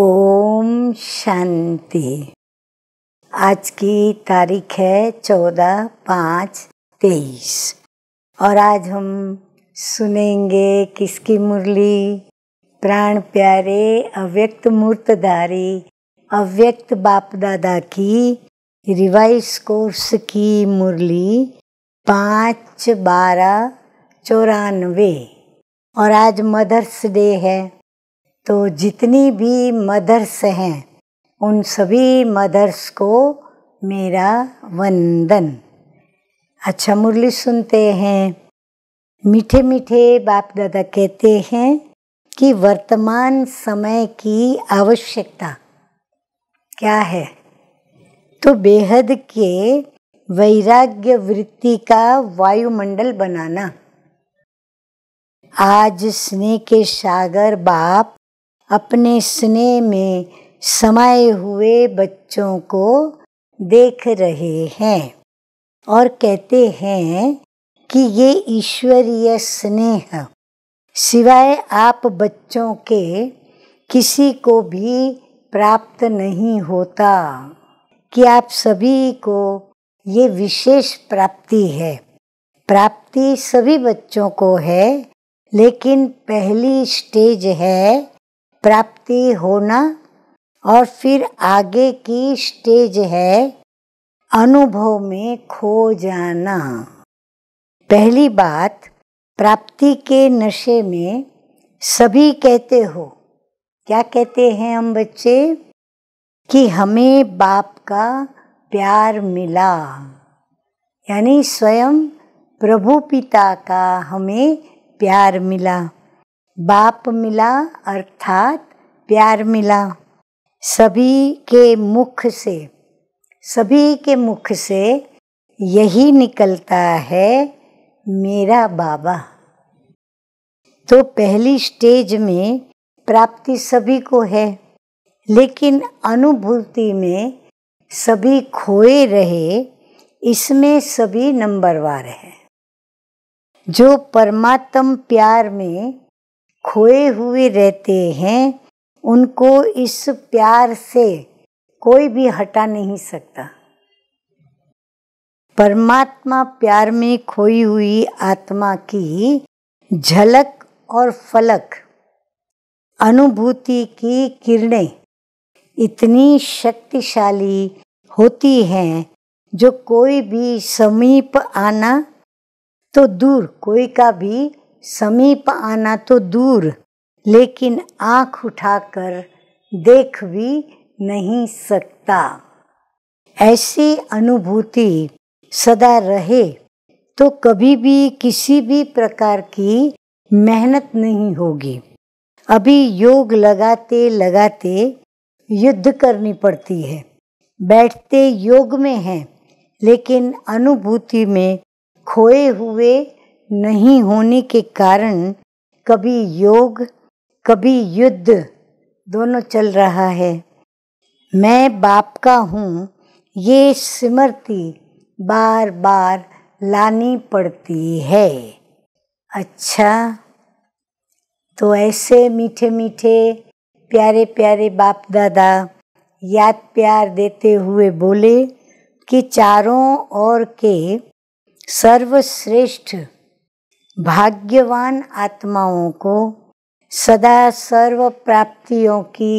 ओम शांति आज की तारीख है चौदह पाँच तेईस और आज हम सुनेंगे किसकी मुरली प्राण प्यारे अव्यक्त मूर्तधारी अव्यक्त बाप दादा की रिवाइज कोर्स की मुरली पाँच बारह चौरानवे और आज मदर्स डे है तो जितनी भी मदर्स हैं उन सभी मदर्स को मेरा वंदन अच्छा मुरली सुनते हैं मीठे मीठे बाप दादा कहते हैं कि वर्तमान समय की आवश्यकता क्या है तो बेहद के वैराग्य वृत्ति का वायुमंडल बनाना आज स्नेह के सागर बाप अपने स्नेह में समाये हुए बच्चों को देख रहे हैं और कहते हैं कि ये ईश्वरीय स्नेह सिवाय आप बच्चों के किसी को भी प्राप्त नहीं होता कि आप सभी को ये विशेष प्राप्ति है प्राप्ति सभी बच्चों को है लेकिन पहली स्टेज है प्राप्ति होना और फिर आगे की स्टेज है अनुभव में खो जाना पहली बात प्राप्ति के नशे में सभी कहते हो क्या कहते हैं हम बच्चे कि हमें बाप का प्यार मिला यानी स्वयं प्रभु पिता का हमें प्यार मिला बाप मिला अर्थात प्यार मिला सभी के मुख से सभी के मुख से यही निकलता है मेरा बाबा तो पहली स्टेज में प्राप्ति सभी को है लेकिन अनुभूति में सभी खोए रहे इसमें सभी नंबरवार है जो परमात्म प्यार में खोए हुए रहते हैं उनको इस प्यार से कोई भी हटा नहीं सकता परमात्मा प्यार में खोई हुई आत्मा की झलक और फलक अनुभूति की किरणें इतनी शक्तिशाली होती हैं जो कोई भी समीप आना तो दूर कोई का भी समीप आना तो दूर लेकिन आंख उठाकर देख भी नहीं सकता ऐसी अनुभूति सदा रहे तो कभी भी किसी भी प्रकार की मेहनत नहीं होगी अभी योग लगाते लगाते युद्ध करनी पड़ती है बैठते योग में है लेकिन अनुभूति में खोए हुए नहीं होने के कारण कभी योग कभी युद्ध दोनों चल रहा है मैं बाप का हूँ ये स्मृति बार बार लानी पड़ती है अच्छा तो ऐसे मीठे मीठे प्यारे प्यारे बाप दादा याद प्यार देते हुए बोले कि चारों ओर के सर्वश्रेष्ठ भाग्यवान आत्माओं को सदा सर्व प्राप्तियों की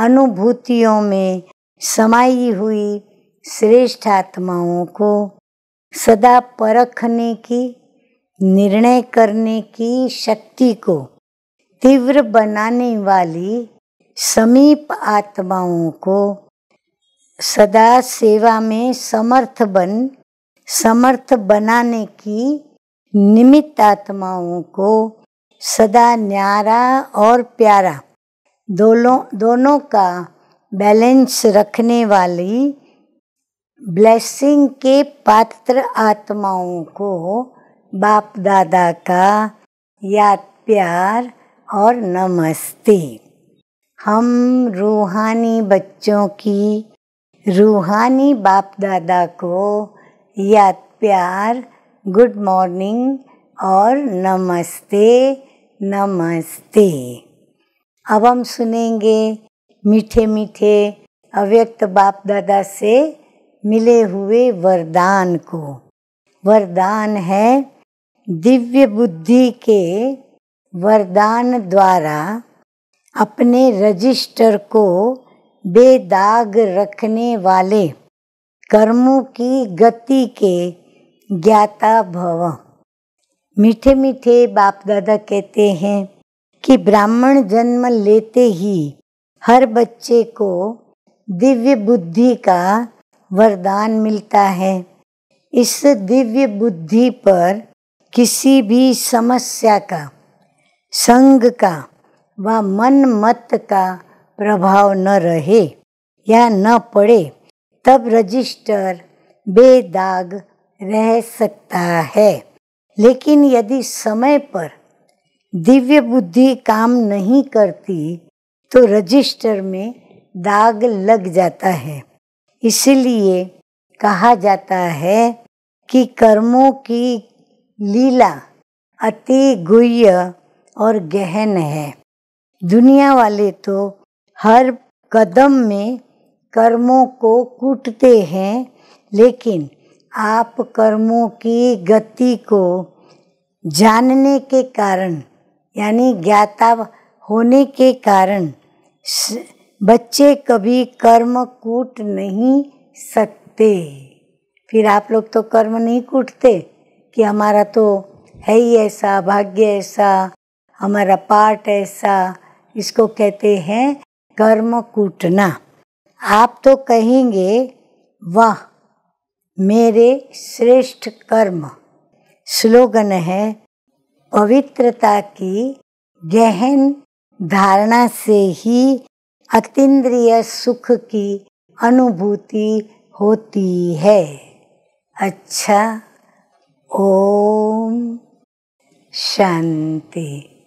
अनुभूतियों में समाई हुई श्रेष्ठ आत्माओं को सदा परखने की निर्णय करने की शक्ति को तीव्र बनाने वाली समीप आत्माओं को सदा सेवा में समर्थ बन समर्थ बनाने की निमित्त आत्माओं को सदा न्यारा और प्यारा दोनों दोनों का बैलेंस रखने वाली ब्लेसिंग के पात्र आत्माओं को बाप दादा का याद प्यार और नमस्ते हम रूहानी बच्चों की रूहानी बाप दादा को याद प्यार गुड मॉर्निंग और नमस्ते नमस्ते अब हम सुनेंगे मीठे मीठे अव्यक्त बाप दादा से मिले हुए वरदान को वरदान है दिव्य बुद्धि के वरदान द्वारा अपने रजिस्टर को बेदाग रखने वाले कर्मों की गति के ज्ञाता भव मीठे मीठे बाप दादा कहते हैं कि ब्राह्मण जन्म लेते ही हर बच्चे को दिव्य बुद्धि का वरदान मिलता है इस दिव्य बुद्धि पर किसी भी समस्या का संग का व मन मत का प्रभाव न रहे या न पड़े तब रजिस्टर बेदाग रह सकता है लेकिन यदि समय पर दिव्य बुद्धि काम नहीं करती तो रजिस्टर में दाग लग जाता है इसलिए कहा जाता है कि कर्मों की लीला अति गुह्य और गहन है दुनिया वाले तो हर कदम में कर्मों को कूटते हैं लेकिन आप कर्मों की गति को जानने के कारण यानी ज्ञाता होने के कारण बच्चे कभी कर्म कूट नहीं सकते फिर आप लोग तो कर्म नहीं कूटते कि हमारा तो है ही ऐसा भाग्य ऐसा हमारा पाठ ऐसा इसको कहते हैं कर्म कूटना आप तो कहेंगे वाह मेरे श्रेष्ठ कर्म स्लोगन है पवित्रता की गहन धारणा से ही अतीन्द्रिय सुख की अनुभूति होती है अच्छा ओम शांति